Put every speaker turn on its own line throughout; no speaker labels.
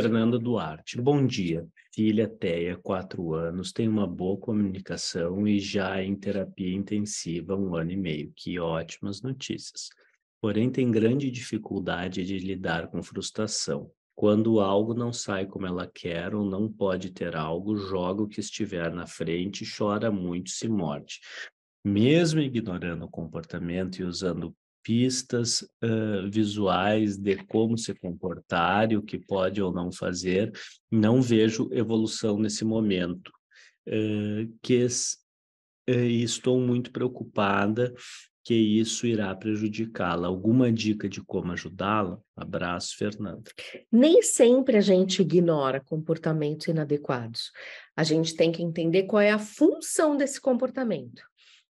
Fernando Duarte, bom dia. Filha Teia, quatro anos, tem uma boa comunicação e já em terapia intensiva um ano e meio. Que ótimas notícias. Porém, tem grande dificuldade de lidar com frustração. Quando algo não sai como ela quer ou não pode ter algo, joga o que estiver na frente, chora muito, se morde. Mesmo ignorando o comportamento e usando pistas uh, visuais de como se comportar e o que pode ou não fazer. Não vejo evolução nesse momento, uh, que uh, estou muito preocupada que isso irá prejudicá-la. Alguma dica de como ajudá-la? Abraço, Fernanda.
Nem sempre a gente ignora comportamentos inadequados. A gente tem que entender qual é a função desse comportamento.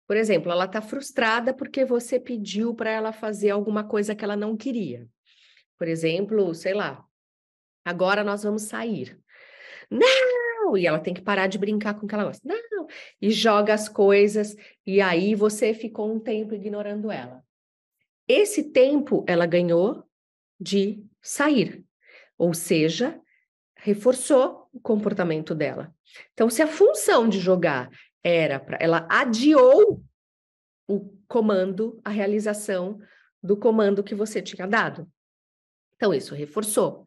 Por exemplo, ela está frustrada porque você pediu para ela fazer alguma coisa que ela não queria. Por exemplo, sei lá, agora nós vamos sair. Não! E ela tem que parar de brincar com o que ela gosta. Não! E joga as coisas, e aí você ficou um tempo ignorando ela. Esse tempo ela ganhou de sair, ou seja, reforçou o comportamento dela. Então, se a função de jogar era para ela adiou o comando, a realização do comando que você tinha dado. Então, isso reforçou.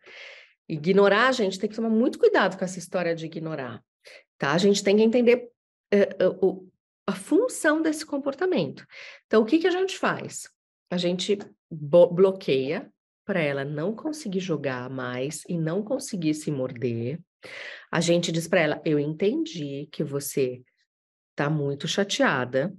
Ignorar, a gente tem que tomar muito cuidado com essa história de ignorar, tá? A gente tem que entender uh, uh, a função desse comportamento. Então, o que, que a gente faz? A gente bloqueia para ela não conseguir jogar mais e não conseguir se morder. A gente diz para ela: Eu entendi que você tá muito chateada.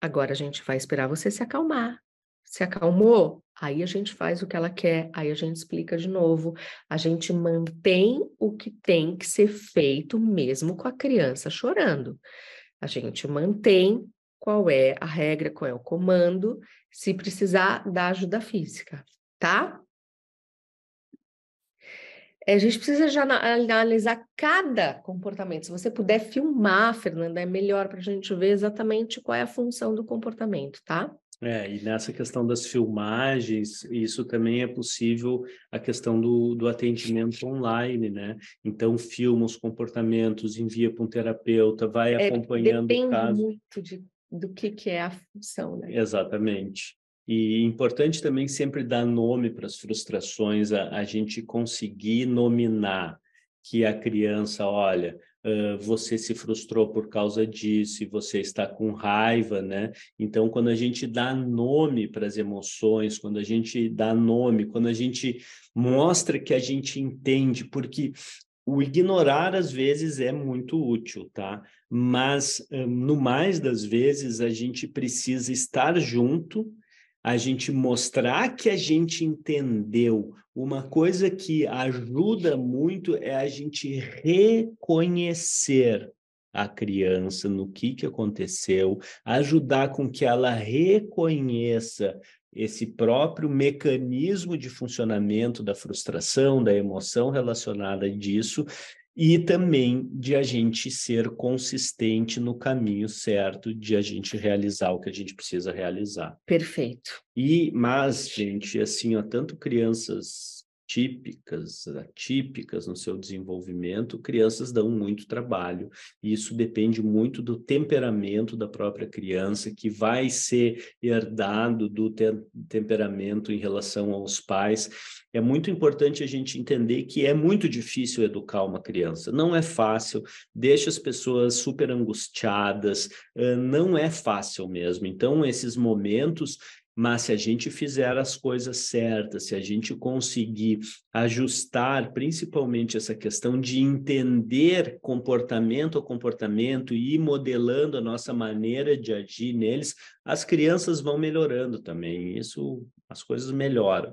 Agora a gente vai esperar você se acalmar. Se acalmou? Aí a gente faz o que ela quer, aí a gente explica de novo. A gente mantém o que tem que ser feito, mesmo com a criança chorando. A gente mantém qual é a regra, qual é o comando, se precisar da ajuda física, tá? É, a gente precisa já analisar cada comportamento. Se você puder filmar, Fernanda, é melhor para a gente ver exatamente qual é a função do comportamento,
tá? É, e nessa questão das filmagens, isso também é possível a questão do, do atendimento online, né? Então, filma os comportamentos, envia para um terapeuta, vai é, acompanhando o caso. Depende
muito de, do que, que é a
função, né? Exatamente. E importante também sempre dar nome para as frustrações, a, a, gente conseguir nominar que a criança, olha, uh, você se frustrou por causa disso, você está com raiva, né? Então, quando a gente dá nome para as emoções, quando a gente dá nome, quando a gente mostra que a gente entende, porque o ignorar às vezes é muito útil, tá? Mas no mais das vezes a gente precisa estar junto a gente mostrar que a gente entendeu. Uma coisa que ajuda muito é a gente reconhecer a criança no que, que aconteceu, ajudar com que ela reconheça esse próprio mecanismo de funcionamento da frustração, da emoção relacionada disso, e também de a gente ser consistente no caminho certo de a gente realizar o que a gente precisa realizar. Perfeito. E mas gente, assim, ó, tanto crianças típicas, atípicas no seu desenvolvimento, crianças dão muito trabalho. E isso depende muito do temperamento da própria criança, que vai ser herdado do te temperamento em relação aos pais. É muito importante a gente entender que é muito difícil educar uma criança. Não é fácil, deixa as pessoas super angustiadas, não é fácil mesmo. Então, esses momentos mas se a gente fizer as coisas certas, se a gente conseguir ajustar principalmente essa questão de entender comportamento a comportamento e ir modelando a nossa maneira de agir neles, as crianças vão melhorando também. Isso, as coisas melhoram.